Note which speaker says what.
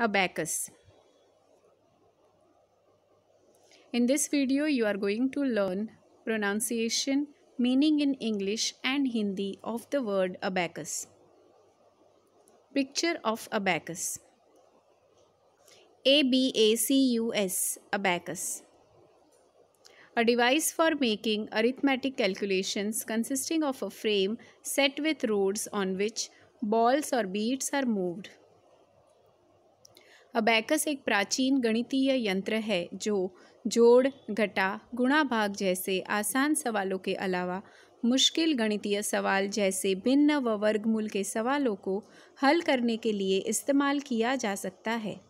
Speaker 1: abacus. In this video, you are going to learn pronunciation, meaning in English and Hindi of the word abacus. Picture of abacus. A-B-A-C-U-S, abacus. A device for making arithmetic calculations consisting of a frame set with rods on which balls or beads are moved. Abacus एक प्राचीन गणितीय यंत्र है जो जोड़ घटा गुणा भाग जैसे आसान सवालों के अलावा मुश्किल गणितीय सवाल जैसे भिन्न व वर्गमूल के सवालों को हल करने के लिए इस्तेमाल किया जा सकता है